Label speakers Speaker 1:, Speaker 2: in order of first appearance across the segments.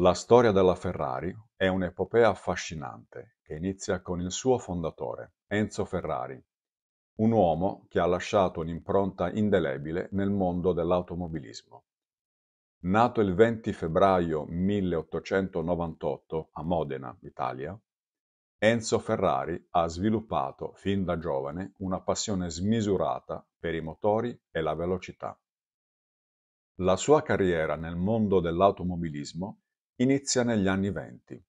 Speaker 1: La storia della Ferrari è un'epopea affascinante che inizia con il suo fondatore, Enzo Ferrari, un uomo che ha lasciato un'impronta indelebile nel mondo dell'automobilismo. Nato il 20 febbraio 1898 a Modena, Italia, Enzo Ferrari ha sviluppato fin da giovane una passione smisurata per i motori e la velocità. La sua carriera nel mondo dell'automobilismo Inizia negli anni venti,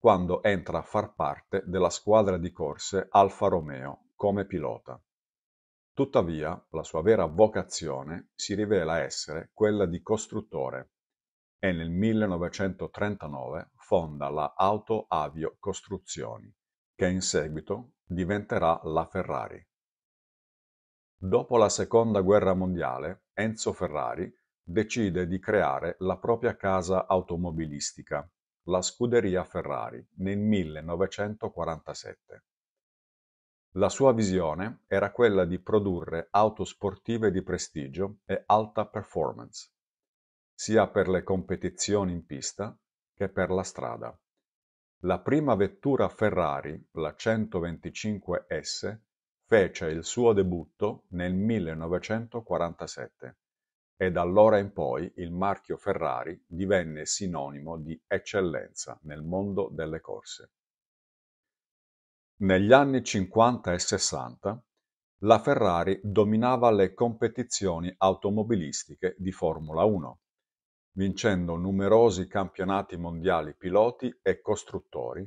Speaker 1: quando entra a far parte della squadra di corse Alfa Romeo come pilota. Tuttavia, la sua vera vocazione si rivela essere quella di costruttore e nel 1939 fonda la Auto Avio Costruzioni, che in seguito diventerà la Ferrari. Dopo la Seconda Guerra Mondiale, Enzo Ferrari Decide di creare la propria casa automobilistica, la Scuderia Ferrari, nel 1947. La sua visione era quella di produrre auto sportive di prestigio e alta performance, sia per le competizioni in pista che per la strada. La prima vettura Ferrari, la 125S, fece il suo debutto nel 1947. E da allora in poi il marchio Ferrari divenne sinonimo di eccellenza nel mondo delle corse. Negli anni 50 e 60 la Ferrari dominava le competizioni automobilistiche di Formula 1, vincendo numerosi campionati mondiali piloti e costruttori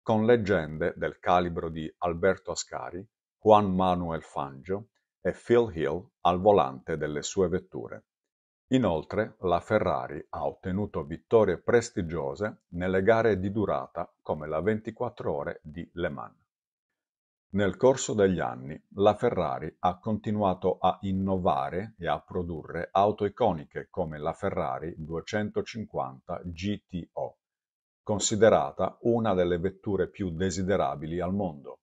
Speaker 1: con leggende del calibro di Alberto Ascari, Juan Manuel Fangio, e Phil Hill al volante delle sue vetture. Inoltre la Ferrari ha ottenuto vittorie prestigiose nelle gare di durata come la 24 ore di Le Mans. Nel corso degli anni la Ferrari ha continuato a innovare e a produrre auto iconiche come la Ferrari 250 GTO, considerata una delle vetture più desiderabili al mondo,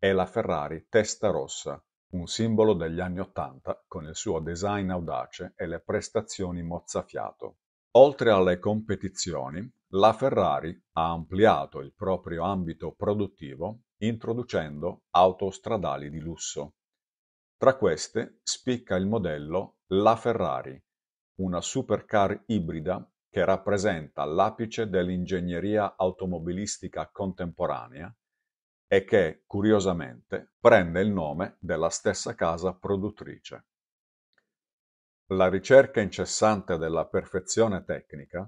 Speaker 1: e la Ferrari Testa Rossa, un simbolo degli anni ottanta con il suo design audace e le prestazioni mozzafiato. Oltre alle competizioni, la Ferrari ha ampliato il proprio ambito produttivo introducendo auto stradali di lusso. Tra queste spicca il modello La Ferrari, una supercar ibrida che rappresenta l'apice dell'ingegneria automobilistica contemporanea e che, curiosamente, prende il nome della stessa casa produttrice. La ricerca incessante della perfezione tecnica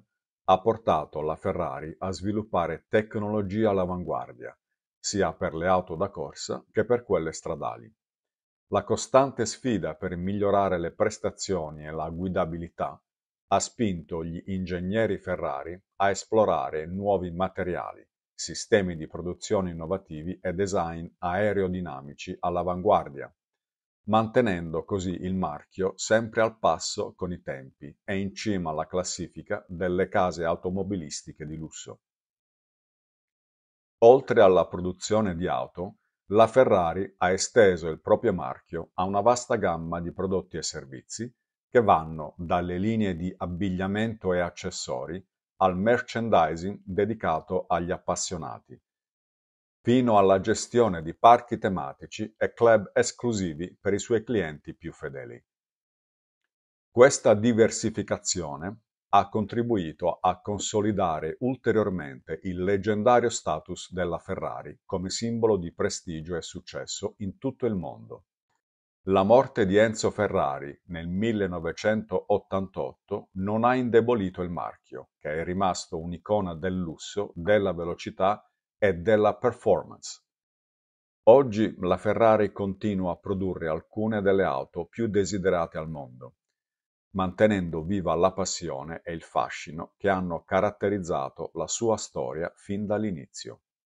Speaker 1: ha portato la Ferrari a sviluppare tecnologia all'avanguardia, sia per le auto da corsa che per quelle stradali. La costante sfida per migliorare le prestazioni e la guidabilità ha spinto gli ingegneri Ferrari a esplorare nuovi materiali, Sistemi di produzione innovativi e design aerodinamici all'avanguardia, mantenendo così il marchio sempre al passo con i tempi e in cima alla classifica delle case automobilistiche di lusso. Oltre alla produzione di auto, la Ferrari ha esteso il proprio marchio a una vasta gamma di prodotti e servizi che vanno dalle linee di abbigliamento e accessori al merchandising dedicato agli appassionati, fino alla gestione di parchi tematici e club esclusivi per i suoi clienti più fedeli. Questa diversificazione ha contribuito a consolidare ulteriormente il leggendario status della Ferrari come simbolo di prestigio e successo in tutto il mondo. La morte di Enzo Ferrari nel 1988 non ha indebolito il marchio, che è rimasto un'icona del lusso, della velocità e della performance. Oggi la Ferrari continua a produrre alcune delle auto più desiderate al mondo, mantenendo viva la passione e il fascino che hanno caratterizzato la sua storia fin dall'inizio.